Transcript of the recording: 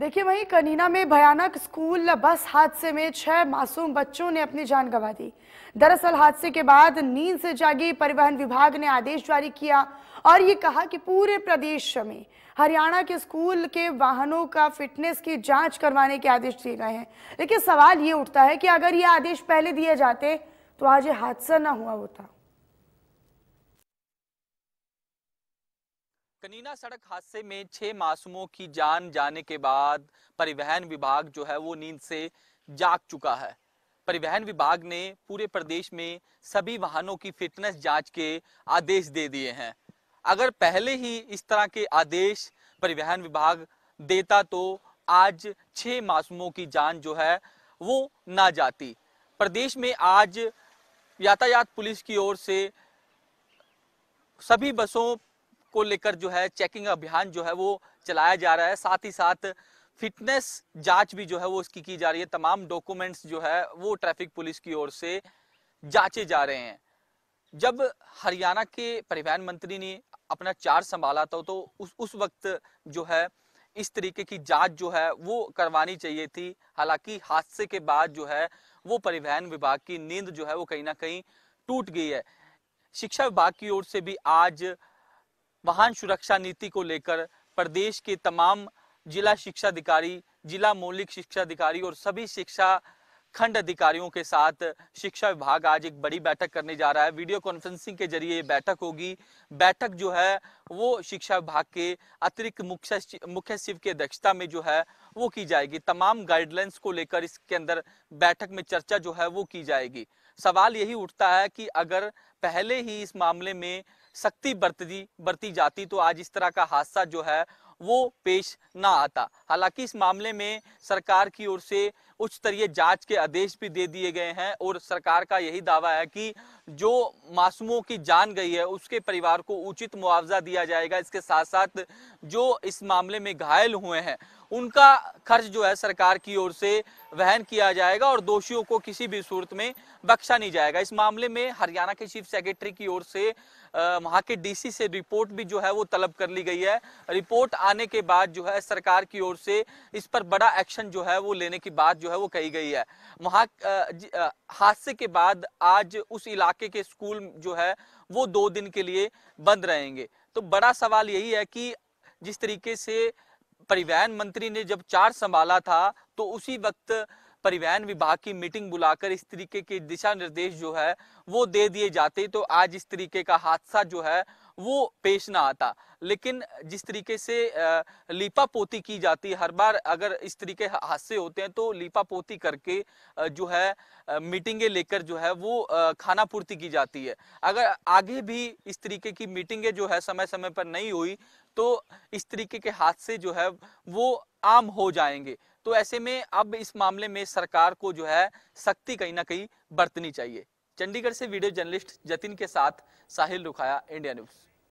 देखिए वहीं कनीना में भयानक स्कूल बस हादसे में छह मासूम बच्चों ने अपनी जान गंवा दी दरअसल हादसे के बाद नींद से जागी परिवहन विभाग ने आदेश जारी किया और ये कहा कि पूरे प्रदेश में हरियाणा के स्कूल के वाहनों का फिटनेस की जांच करवाने के आदेश दिए गए हैं लेकिन सवाल ये उठता है कि अगर ये आदेश पहले दिए जाते तो आज ये हादसा ना हुआ होता कनीना सड़क हादसे में छह मासूमों की जान जाने के बाद परिवहन विभाग जो है वो नींद से जाग चुका है परिवहन विभाग ने पूरे प्रदेश में सभी वाहनों की फिटनेस जांच के आदेश दे दिए हैं अगर पहले ही इस तरह के आदेश परिवहन विभाग देता तो आज छह मासूमों की जान जो है वो ना जाती प्रदेश में आज यातायात पुलिस की ओर से सभी बसों को लेकर जो है चेकिंग अभियान जो है वो चलाया जा रहा है साथ ही साथ फिटनेस जांच भी जो है वो इसकी की जा रही है तमाम डॉक्यूमेंट्स जो है वो ट्रैफिक पुलिस की ओर से जांचे जा रहे हैं जब हरियाणा के परिवहन मंत्री ने अपना चार्ज संभाला था तो उस उस वक्त जो है इस तरीके की जांच जो है वो करवानी चाहिए थी हालांकि हादसे के बाद जो है वो परिवहन विभाग की नींद जो है वो कहीं ना कहीं टूट गई है शिक्षा विभाग की ओर से भी आज वाहन सुरक्षा नीति को लेकर प्रदेश के तमाम जिला शिक्षा अधिकारी जिला मौलिक शिक्षा अधिकारी और सभी शिक्षा खंड अधिकारियों के साथ शिक्षा विभाग आज एक बड़ी बैठक करने जा रहा है वीडियो कॉन्फ्रेंसिंग के जरिए बैठक होगी बैठक जो है वो शिक्षा विभाग के अतिरिक्त मुख्य मुख्य सचिव की अध्यक्षता में जो है वो की जाएगी तमाम गाइडलाइंस को लेकर इसके अंदर बैठक में चर्चा जो है वो की जाएगी सवाल यही उठता है कि अगर पहले ही इस मामले में सख्ती बरती बरती जाती तो आज इस तरह का हादसा जो है वो पेश ना आता हालांकि इस मामले में सरकार की ओर से उच्च स्तरीय जांच के आदेश भी दे दिए गए हैं और सरकार का यही दावा है कि जो मासूमों की जान गई है उसके परिवार को उचित मुआवजा दिया जाएगा इसके साथ साथ जो इस मामले में घायल हुए हैं उनका खर्च जो है सरकार की ओर से वहन किया जाएगा और दोषियों को किसी भी सूरत में बख्शा नहीं जाएगा इस मामले में हरियाणा के चीफ सेक्रेटरी की ओर से वहां के डीसी से रिपोर्ट भी जो है वो तलब कर ली गई है रिपोर्ट आने के बाद जो है सरकार की ओर से इस पर बड़ा एक्शन जो है वो लेने की बात जो है वो कही गई है वहाँ हादसे के बाद आज उस इलाके के स्कूल जो है वो दो दिन के लिए बंद रहेंगे तो बड़ा सवाल यही है कि जिस तरीके से परिवहन मंत्री ने जब चार संभाला था तो उसी वक्त परिवहन विभाग की मीटिंग बुलाकर इस तरीके के दिशा निर्देश जो है वो दे दिए जाते तो आज इस तरीके का हादसा जो है वो पेश ना आता लेकिन जिस तरीके से लीपा पोती की जाती है हर बार अगर इस तरीके हादसे होते हैं तो लीपा पोती करके जो है मीटिंगें लेकर जो है वो खाना पूर्ति की जाती है अगर आगे भी इस तरीके की मीटिंगें जो है समय समय पर नहीं हुई तो इस तरीके के हादसे जो है वो आम हो जाएंगे तो ऐसे में अब इस मामले में सरकार को जो है सख्ती कहीं ना कहीं बरतनी चाहिए चंडीगढ़ से वीडियो जर्नलिस्ट जतिन के साथ साहिल रुखाया इंडिया न्यूज़